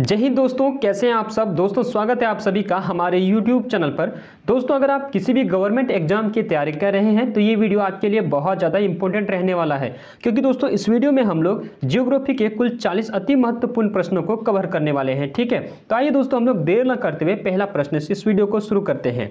जय हिंद दोस्तों कैसे हैं आप सब दोस्तों स्वागत है आप सभी का हमारे YouTube चैनल पर दोस्तों अगर आप किसी भी गवर्नमेंट एग्जाम की तैयारी कर रहे हैं तो ये वीडियो आपके लिए बहुत ज़्यादा इंपॉर्टेंट रहने वाला है क्योंकि दोस्तों इस वीडियो में हम लोग जियोग्राफी के कुल 40 अति महत्वपूर्ण प्रश्नों को कवर करने वाले हैं ठीक है तो आइए दोस्तों हम लोग देर न करते हुए पहला प्रश्न इस वीडियो को शुरू करते हैं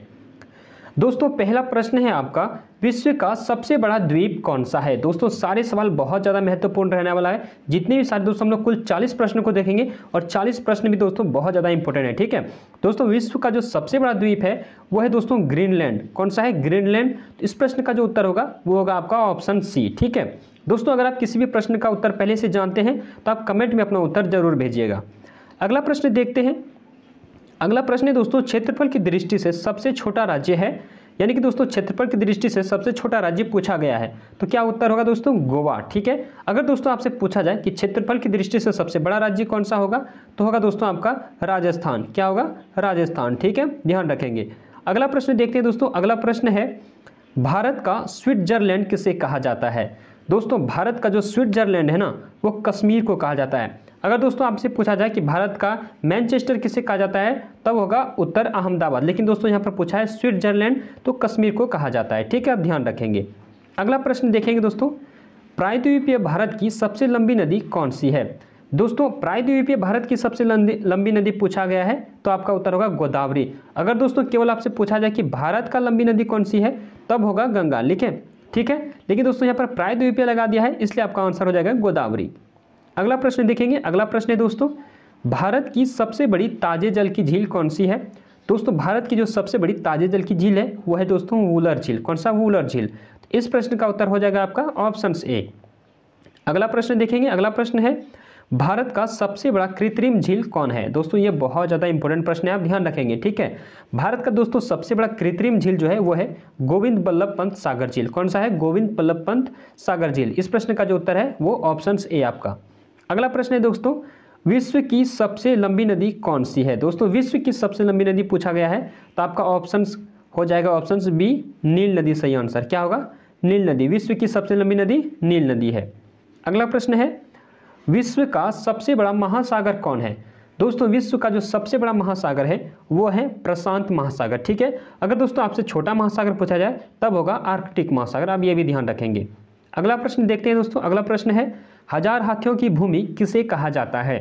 दोस्तों पहला प्रश्न है आपका विश्व का सबसे बड़ा द्वीप कौन सा है दोस्तों सारे सवाल बहुत ज़्यादा महत्वपूर्ण रहने वाला है जितने भी सारे दोस्तों हम लोग कुल 40 प्रश्न को देखेंगे और 40 प्रश्न भी दोस्तों बहुत ज़्यादा इंपॉर्टेंट है ठीक है दोस्तों विश्व का जो सबसे बड़ा द्वीप है वो है दोस्तों ग्रीनलैंड कौन सा है ग्रीनलैंड तो इस प्रश्न का जो उत्तर होगा वो होगा आपका ऑप्शन सी ठीक है दोस्तों अगर आप किसी भी प्रश्न का उत्तर पहले से जानते हैं तो आप कमेंट में अपना उत्तर जरूर भेजिएगा अगला प्रश्न देखते हैं अगला प्रश्न है दोस्तों क्षेत्रफल की दृष्टि से सबसे छोटा राज्य है यानी कि दोस्तों क्षेत्रफल की दृष्टि से सबसे छोटा राज्य पूछा गया है तो क्या उत्तर होगा दोस्तों गोवा ठीक है अगर दोस्तों आपसे पूछा जाए कि क्षेत्रफल की दृष्टि से सबसे बड़ा राज्य कौन सा होगा तो होगा दोस्तों आपका राजस्थान क्या होगा राजस्थान ठीक है ध्यान रखेंगे अगला प्रश्न देखते हैं दोस्तों अगला प्रश्न है भारत का स्विट्जरलैंड किसे कहा जाता है दोस्तों भारत का जो स्विट्जरलैंड है ना वो कश्मीर को कहा जाता है अगर दोस्तों आपसे पूछा जाए कि भारत का मैनचेस्टर किसे कहा जाता है तब होगा उत्तर अहमदाबाद लेकिन दोस्तों यहाँ पर पूछा है स्विट्जरलैंड तो कश्मीर को कहा जाता है ठीक है आप ध्यान रखेंगे अगला प्रश्न देखेंगे दोस्तों प्रायद्वीपीय भारत की सबसे लंबी नदी कौन सी है दोस्तों प्रायद्वीपीय भारत की सबसे लंबी नदी पूछा गया है तो आपका उत्तर होगा गोदावरी अगर दोस्तों केवल आपसे पूछा जाए कि भारत का लंबी नदी कौन सी है तब होगा गंगा लिखें ठीक है लेकिन दोस्तों यहाँ पर प्रायद्वीपीय लगा दिया है इसलिए आपका आंसर हो जाएगा गोदावरी अगला प्रश्न देखेंगे अगला प्रश्न है दोस्तों भारत की सबसे बड़ी ताजे जल की झील कौन सी है दोस्तों भारत की जो सबसे बड़ी ताजे जल की झील है वह है दोस्तों वूलर झील कौन सा वूलर झील तो इस प्रश्न का उत्तर हो जाएगा आपका ऑप्शन ए अगला प्रश्न देखेंगे अगला प्रश्न है भारत का सबसे बड़ा कृत्रिम झील कौन है दोस्तों ये बहुत ज़्यादा इंपॉर्टेंट प्रश्न है आप ध्यान रखेंगे ठीक है भारत का दोस्तों सबसे बड़ा कृत्रिम झील जो है वो है गोविंद बल्लभ पंत सागर झील कौन सा है गोविंद बल्लभ पंत सागर झील इस प्रश्न का जो उत्तर है वो ऑप्शन ए आपका अगला प्रश्न है दोस्तों विश्व की सबसे लंबी नदी कौन सी है दोस्तों विश्व की सबसे लंबी नदी पूछा गया है तो आपका ऑप्शन हो जाएगा ऑप्शन बी नील नदी सही आंसर क्या होगा नील नदी विश्व की सबसे लंबी नदी नील नदी है अगला प्रश्न है विश्व का सबसे बड़ा महासागर कौन है दोस्तों विश्व का जो सबसे बड़ा महासागर है वो है प्रशांत महासागर ठीक है अगर दोस्तों आपसे छोटा महासागर पूछा जाए तब होगा आर्कटिक महासागर आप ये भी ध्यान रखेंगे अगला प्रश्न देखते हैं दोस्तों अगला प्रश्न है हजार हाथियों की भूमि किसे कहा जाता है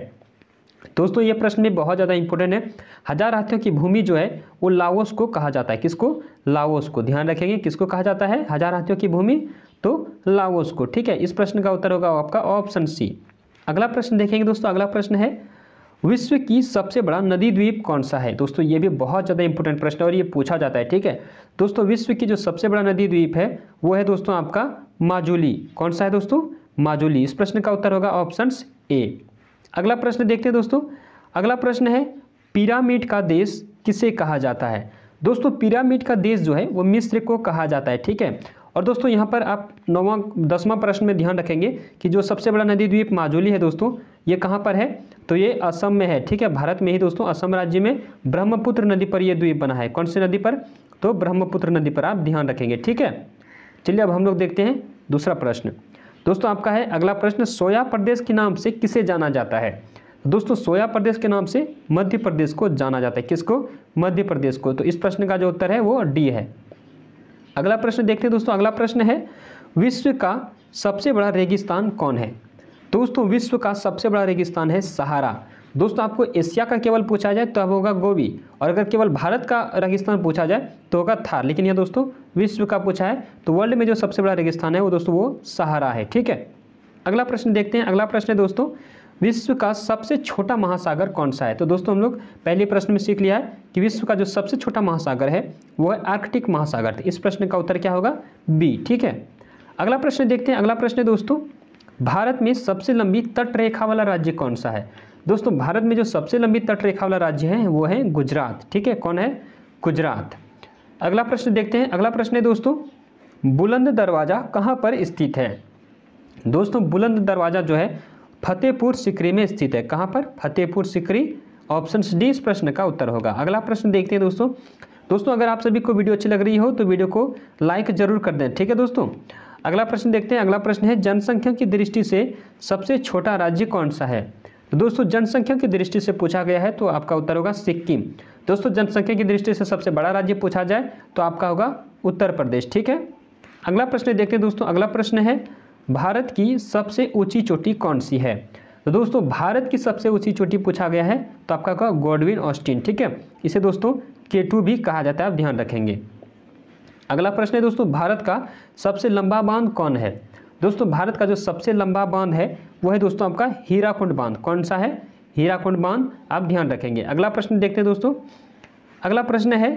दोस्तों ये प्रश्न भी बहुत ज़्यादा इंपॉर्टेंट है हजार हाथियों की भूमि जो है वो लाओस को कहा जाता है किसको लाओस को ध्यान रखेंगे किसको कहा जाता है हजार हाथियों की भूमि तो लाओस को ठीक है इस प्रश्न का उत्तर होगा आपका ऑप्शन सी अगला प्रश्न देखेंगे दोस्तों अगला प्रश्न है विश्व की सबसे बड़ा नदी द्वीप कौन सा है दोस्तों ये भी बहुत ज़्यादा इंपॉर्टेंट प्रश्न है और ये पूछा जाता है ठीक है दोस्तों विश्व की जो सबसे बड़ा नदी द्वीप है वो है दोस्तों आपका माजुली कौन सा है दोस्तों माजुली इस प्रश्न का उत्तर होगा ऑप्शन ए अगला प्रश्न देखते हैं दोस्तों अगला प्रश्न है पिरामिड का देश किसे कहा जाता है दोस्तों पिरामिड का देश जो है वो मिस्र को कहा जाता है ठीक है और दोस्तों यहाँ पर आप नौवा दसवां प्रश्न में ध्यान रखेंगे कि जो सबसे बड़ा नदी द्वीप माजुली है दोस्तों ये कहाँ पर है तो ये असम में है ठीक है भारत में ही दोस्तों असम राज्य में ब्रह्मपुत्र नदी पर यह द्वीप बना है कौन सी नदी पर तो ब्रह्मपुत्र नदी पर आप ध्यान रखेंगे ठीक है चलिए अब हम लोग देखते हैं दूसरा प्रश्न दोस्तों आपका है अगला प्रश्न सोया प्रदेश के नाम से किसे जाना जाता है दोस्तों सोया प्रदेश के नाम से मध्य प्रदेश को जाना जाता है किसको मध्य प्रदेश को तो इस प्रश्न का जो उत्तर है वो डी है अगला प्रश्न देखते हैं दोस्तों अगला प्रश्न है विश्व का सबसे बड़ा रेगिस्तान कौन है दोस्तों विश्व का सबसे बड़ा रेगिस्तान है सहारा दोस्तों आपको एशिया का केवल पूछा जाए तो अब होगा गोभी और अगर केवल भारत का रेगिस्तान पूछा जाए तो होगा थार लेकिन यह दोस्तों विश्व का पूछा है तो वर्ल्ड में जो सबसे बड़ा रेगिस्तान है वो दोस्तों वो सहारा है ठीक है अगला प्रश्न देखते हैं अगला प्रश्न है दोस्तों विश्व का सबसे छोटा महासागर कौन सा है तो दोस्तों हम लोग पहले प्रश्न में सीख लिया है कि विश्व का जो सबसे छोटा महासागर है वो है आर्कटिक महासागर तो इस प्रश्न का उत्तर क्या होगा बी ठीक है अगला प्रश्न देखते हैं अगला प्रश्न दोस्तों भारत में सबसे लंबी तटरेखा वाला राज्य कौन सा है दोस्तों भारत में जो सबसे लंबी तटरेखा वाला राज्य है वो है गुजरात ठीक है कौन है गुजरात अगला प्रश्न देखते हैं अगला प्रश्न है दोस्तों बुलंद दरवाज़ा कहाँ पर स्थित है दोस्तों बुलंद दरवाज़ा जो है फतेहपुर सिकरी में स्थित है कहाँ पर फतेहपुर सिकरी ऑप्शन डी इस प्रश्न का उत्तर होगा अगला प्रश्न देखते हैं दोस्तों दोस्तों अगर आप सभी को वीडियो अच्छी लग रही हो तो वीडियो को लाइक जरूर कर दें ठीक है दोस्तों अगला प्रश्न देखते हैं अगला प्रश्न है जनसंख्या की दृष्टि से सबसे छोटा राज्य कौन सा है तो दोस्तों जनसंख्या की दृष्टि से पूछा गया है तो आपका उत्तर होगा सिक्किम दोस्तों जनसंख्या की दृष्टि से सबसे बड़ा राज्य पूछा जाए तो आपका होगा उत्तर प्रदेश ठीक है अगला प्रश्न देखते हैं दोस्तों अगला प्रश्न है भारत की सबसे ऊंची चोटी कौन सी है तो दोस्तों भारत की सबसे ऊंची चोटी पूछा गया है तो आपका होगा गॉडविन ऑस्टिन ठीक है इसे दोस्तों केटू भी कहा जाता है आप ध्यान रखेंगे अगला प्रश्न है दोस्तों भारत का सबसे लंबा बांध कौन है दोस्तों भारत का जो सबसे लंबा बांध है वह है दोस्तों आपका हीराकुंड बांध कौन सा है हीराकुंड बांध आप ध्यान रखेंगे अगला प्रश्न देखते हैं दोस्तों अगला प्रश्न है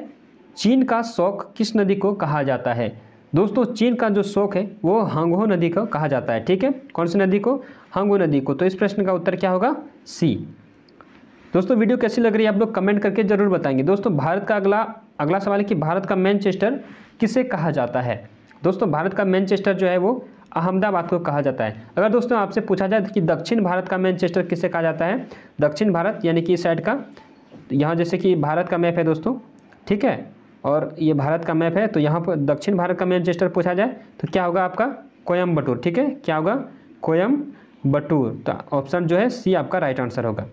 चीन का शौक किस नदी को कहा जाता है दोस्तों चीन का जो शौक है वो हांगो नदी को कहा जाता है ठीक है कौन सी नदी को हांगो नदी को तो इस प्रश्न का उत्तर क्या होगा सी दोस्तों वीडियो कैसी लग रही है आप लोग कमेंट करके जरूर बताएंगे दोस्तों भारत का अगला अगला सवाल है कि भारत का मैनचेस्टर किसे कहा जाता है दोस्तों भारत का मैनचेस्टर जो है वो अहमदाबाद को कहा जाता है अगर दोस्तों आपसे पूछा जाए कि दक्षिण भारत का मैनचेस्टर किसे कहा जाता है दक्षिण भारत यानी कि इस साइड का यहाँ जैसे कि भारत का मैप है दोस्तों ठीक है और ये भारत का मैप है तो यहाँ पर दक्षिण भारत का मैनचेस्टर पूछा जाए तो क्या होगा आपका कोयम्बटूर ठीक है क्या होगा कोयम्बटूर तो ऑप्शन जो है सी आपका राइट आंसर होगा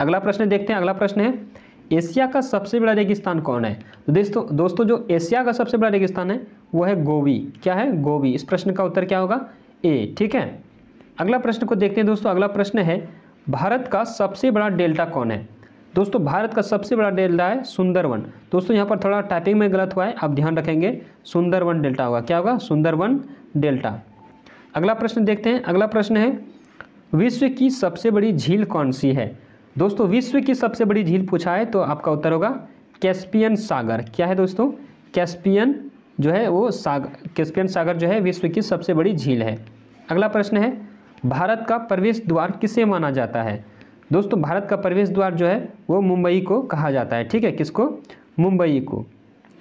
अगला प्रश्न देखते हैं अगला प्रश्न है एशिया का सबसे बड़ा रेगिस्तान कौन है तो दोस्तों दोस्तों जो एशिया का सबसे बड़ा रेगिस्तान है वो है गोवी क्या है गोवी इस प्रश्न का उत्तर क्या होगा ए ठीक है अगला प्रश्न को देखते हैं दोस्तों अगला प्रश्न है भारत का सबसे बड़ा डेल्टा कौन है दोस्तों भारत का सबसे बड़ा डेल्टा है सुंदरवन दोस्तों यहाँ पर थोड़ा टाइपिंग में गलत हुआ है आप ध्यान रखेंगे सुंदरवन डेल्टा होगा क्या होगा सुंदरवन डेल्टा अगला प्रश्न देखते हैं अगला प्रश्न है विश्व की सबसे बड़ी झील कौन सी है दोस्तों विश्व की सबसे बड़ी झील पूछा है तो आपका उत्तर होगा कैस्पियन सागर क्या है दोस्तों कैस्पियन जो है वो सागर कैस्पियन सागर जो है विश्व की सबसे बड़ी झील है अगला प्रश्न है भारत का प्रवेश द्वार किसे माना जाता है दोस्तों भारत का प्रवेश द्वार जो है वो मुंबई को कहा जाता है ठीक है किसको मुंबई को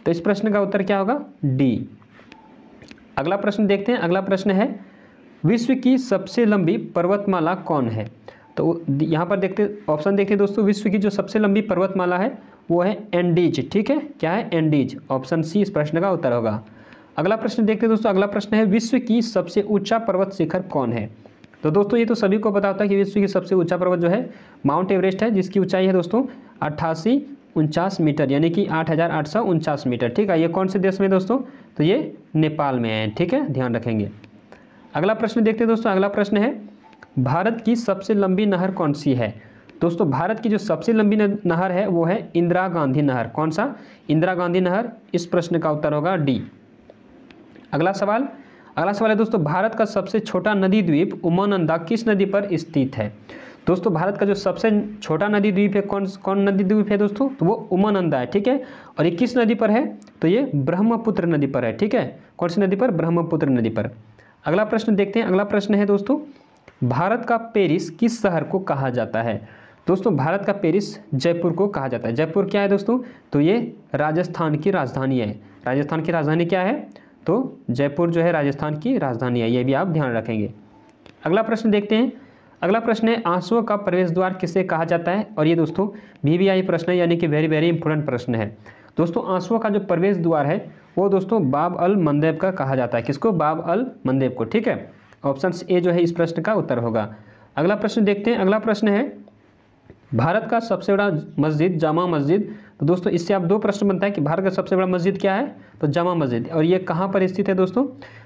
तो इस प्रश्न का उत्तर क्या होगा डी अगला प्रश्न देखते हैं अगला प्रश्न है विश्व की सबसे लंबी पर्वतमाला कौन है तो यहाँ पर देखते ऑप्शन देखते दोस्तों विश्व की जो सबसे लंबी पर्वतमाला है वो है एंडीज ठीक है क्या है एंडीज ऑप्शन सी इस प्रश्न का उत्तर होगा अगला प्रश्न देखते दोस्तों अगला प्रश्न है विश्व की सबसे ऊंचा पर्वत शिखर कौन है तो दोस्तों ये तो सभी को पता होता है कि विश्व की सबसे ऊंचा पर्वत जो है माउंट एवरेस्ट है जिसकी ऊंचाई है दोस्तों अट्ठासी उनचास मीटर यानी कि आठ हज़ार आठ सौ उनचास मीटर ठीक है ये कौन से देश में दोस्तों तो ये नेपाल में है ठीक है ध्यान रखेंगे अगला प्रश्न देखते हैं दोस्तों अगला प्रश्न है भारत की सबसे लंबी नहर कौन सी है दोस्तों भारत की जो सबसे लंबी नहर है वो है इंदिरा गांधी नहर कौन सा इंदिरा गांधी नहर इस प्रश्न का उत्तर होगा डी अगला सवाल अगला सवाल है दोस्तों भारत का सबसे छोटा नदी द्वीप उमानंदा किस नदी पर स्थित है दोस्तों भारत का जो सबसे छोटा नदी द्वीप है कौन कौन नदी द्वीप है दोस्तों तो वो उमानंदा है ठीक है और ये किस नदी पर है तो ये ब्रह्मपुत्र नदी पर है ठीक है कौन सी नदी पर ब्रह्मपुत्र नदी पर अगला प्रश्न देखते हैं अगला प्रश्न है दोस्तों भारत का पेरिस किस शहर को कहा जाता है दोस्तों भारत का पेरिस जयपुर को कहा जाता है जयपुर क्या है दोस्तों तो ये राजस्थान की राजधानी है राजस्थान की राजधानी क्या है तो जयपुर जो है राजस्थान की राजधानी है ये भी आप ध्यान रखेंगे अगला प्रश्न देखते हैं अगला प्रश्न है आंसुओं का प्रवेश द्वार किसे कहा जाता है और ये दोस्तों भी भी आई प्रश्न है यानी कि वेरी वेरी इंपॉर्टेंट प्रश्न है दोस्तों आंसुओं का जो प्रवेश द्वार है वो दोस्तों बाब अल मंदेब का कहा जाता है किसको बाब अल मंदेब को ठीक है ऑप्शन ए जो है इस प्रश्न का उत्तर होगा अगला प्रश्न देखते हैं अगला प्रश्न है भारत का सबसे बड़ा मस्जिद जामा मस्जिद तो दोस्तों इससे आप दो प्रश्न बनता है कि भारत का सबसे बड़ा मस्जिद क्या है तो जामा मस्जिद और ये कहाँ पर स्थित है दोस्तों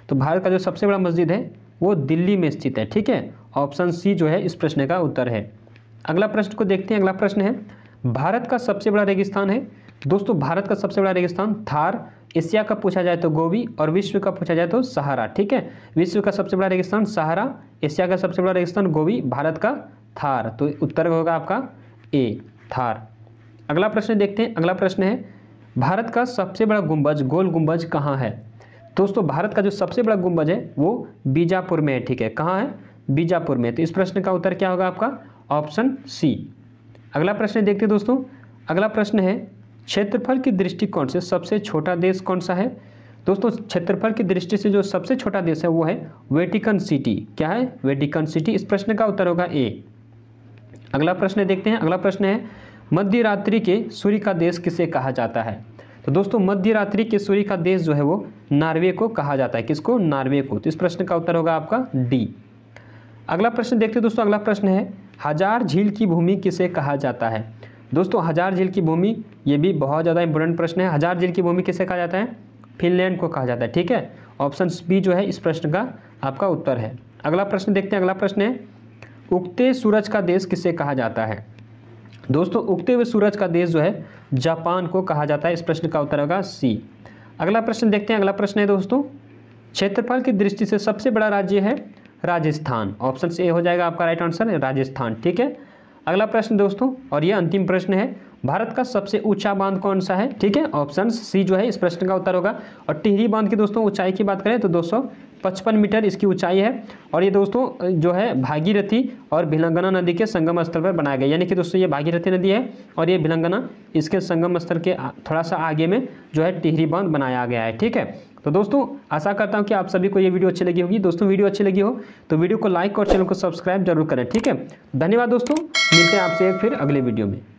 तो भारत का जो सबसे बड़ा मस्जिद है वो दिल्ली में स्थित है ठीक है ऑप्शन सी जो है इस प्रश्न का उत्तर है अगला प्रश्न को देखते हैं अगला प्रश्न है भारत का सबसे बड़ा रेगिस्तान है दोस्तों भारत का सबसे बड़ा रेगिस्तान थार एशिया का पूछा जाए तो गोवी और विश्व का पूछा जाए तो सहारा ठीक है विश्व का सबसे बड़ा रेगिस्तान सहारा एशिया का सबसे बड़ा रेगिस्तान गोवी भारत का थार तो उत्तर होगा आपका ए थार अगला प्रश्न देखते हैं अगला प्रश्न है भारत का सबसे बड़ा गुंबज गोल गुंबज कहाँ है दोस्तों भारत का जो सबसे बड़ा गुंबज है वो बीजापुर में है ठीक है कहाँ है बीजापुर में तो इस प्रश्न का उत्तर क्या होगा आपका ऑप्शन सी अगला प्रश्न देखते हैं दोस्तों अगला प्रश्न है क्षेत्रफल की दृष्टिकोण से सबसे छोटा देश कौन सा है दोस्तों क्षेत्रफल की दृष्टि से जो सबसे छोटा देश है वो है वेटिकन सिटी क्या है वेटिकन सिटी इस प्रश्न का उत्तर होगा ए अगला प्रश्न देखते हैं अगला प्रश्न है मध्य रात्रि के सूर्य का देश किसे कहा जाता है तो दोस्तों मध्य रात्रि के सूर्य का देश जो है वो नार्वे को कहा जाता है किसको नार्वे को तो इस प्रश्न का उत्तर होगा आपका डी अगला प्रश्न देखते हैं दोस्तों अगला प्रश्न है हजार झील की भूमि किसे कहा जाता है दोस्तों हजार झील की भूमि ये भी बहुत ज़्यादा इंपॉर्टेंट प्रश्न है हजार झील की भूमि किसे कहा जाता है फिनलैंड को कहा जाता है ठीक है ऑप्शन बी जो है इस प्रश्न का आपका उत्तर है अगला प्रश्न देखते हैं अगला प्रश्न है उगते सूरज का देश किसे कहा जाता है दोस्तों उगते हुए सूरज का देश जो है जापान को कहा जाता है इस प्रश्न का उत्तर होगा सी अगला प्रश्न देखते हैं अगला प्रश्न है दोस्तों क्षेत्रफल की दृष्टि से सबसे बड़ा राज्य है राजस्थान ऑप्शन ए हो जाएगा आपका राइट आंसर राजस्थान ठीक है अगला प्रश्न दोस्तों और ये अंतिम प्रश्न है भारत का सबसे ऊंचा बांध कौन सा है ठीक है ऑप्शन सी जो है इस प्रश्न का उत्तर होगा और टिहरी बांध की दोस्तों ऊंचाई की बात करें तो दोस्तों पचपन मीटर इसकी ऊंचाई है और ये दोस्तों जो है भागीरथी और भिलंगना नदी के संगम स्थल पर बनाया गया यानी कि दोस्तों ये भागीरथी नदी है और ये भिलंगना इसके संगम स्थल के थोड़ा सा आगे में जो है टिहरी बांध बनाया गया है ठीक है तो दोस्तों आशा करता हूँ कि आप सभी को ये वीडियो अच्छी लगी होगी दोस्तों वीडियो अच्छी लगी हो तो वीडियो को लाइक और चैनल को सब्सक्राइब जरूर करें ठीक है धन्यवाद दोस्तों मिलते हैं आपसे फिर अगले वीडियो में